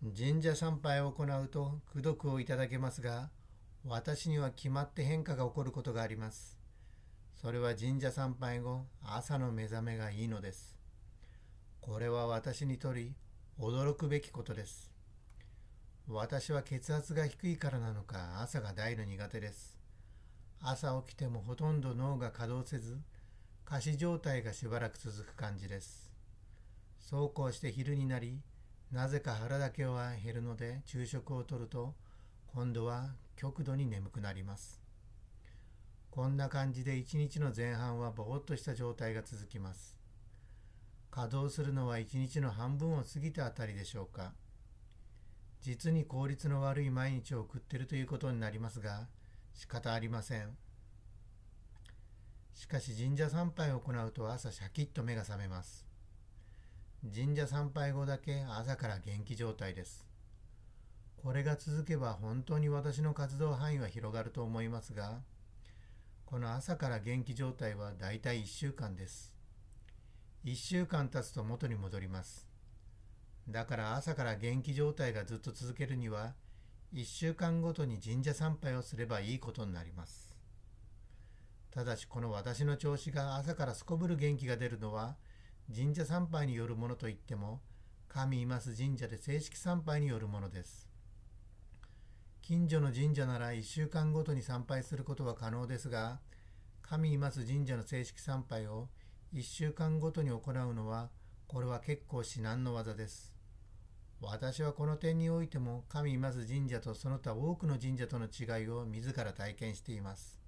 神社参拝を行うと功徳をいただけますが、私には決まって変化が起こることがあります。それは神社参拝後、朝の目覚めがいいのです。これは私にとり、驚くべきことです。私は血圧が低いからなのか、朝が大の苦手です。朝起きてもほとんど脳が稼働せず、仮死状態がしばらく続く感じです。そうこうして昼になり、なぜか腹だけは減るので昼食をとると今度は極度に眠くなりますこんな感じで一日の前半はぼーっとした状態が続きます稼働するのは一日の半分を過ぎたあたりでしょうか実に効率の悪い毎日を送っているということになりますが仕方ありませんしかし神社参拝を行うと朝シャキッと目が覚めます神社参拝後だけ朝から元気状態です。これが続けば本当に私の活動範囲は広がると思いますが、この朝から元気状態はだいたい1週間です。1週間経つと元に戻ります。だから朝から元気状態がずっと続けるには、1週間ごとに神社参拝をすればいいことになります。ただしこの私の調子が朝からすこぶる元気が出るのは神社参拝によるものといっても神います神社で正式参拝によるものです近所の神社なら1週間ごとに参拝することは可能ですが神います神社の正式参拝を1週間ごとに行うのはこれは結構至難の技です私はこの点においても神います神社とその他多くの神社との違いを自ら体験しています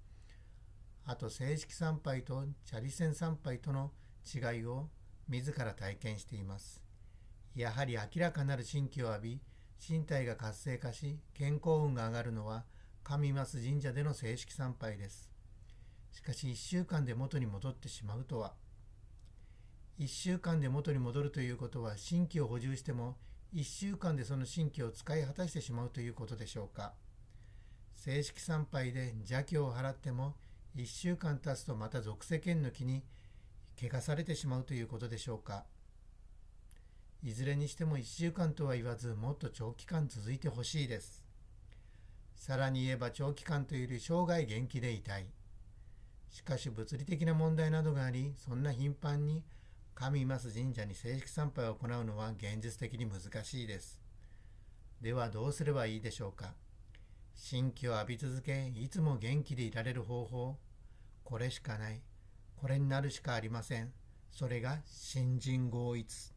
あと正式参拝とチャリセン参拝との違いを自ら体験しています。やはり明らかなる神気を浴び、身体が活性化し、健康運が上がるのは、神益神社での正式参拝です。しかし1週間で元に戻ってしまうとは、1週間で元に戻るということは、神気を補充しても、1週間でその神気を使い果たしてしまうということでしょうか。正式参拝で邪気を払っても、1週間経つとまた俗世間の気に我されてしまうということでしょうかいずれにしても1週間とは言わずもっと長期間続いてほしいですさらに言えば長期間というより生涯元気でいたいしかし物理的な問題などがありそんな頻繁に神います神社に正式参拝を行うのは現実的に難しいですではどうすればいいでしょうか新規を浴び続けいつも元気でいられる方法これしかないこれになるしかありません。それが新人合一。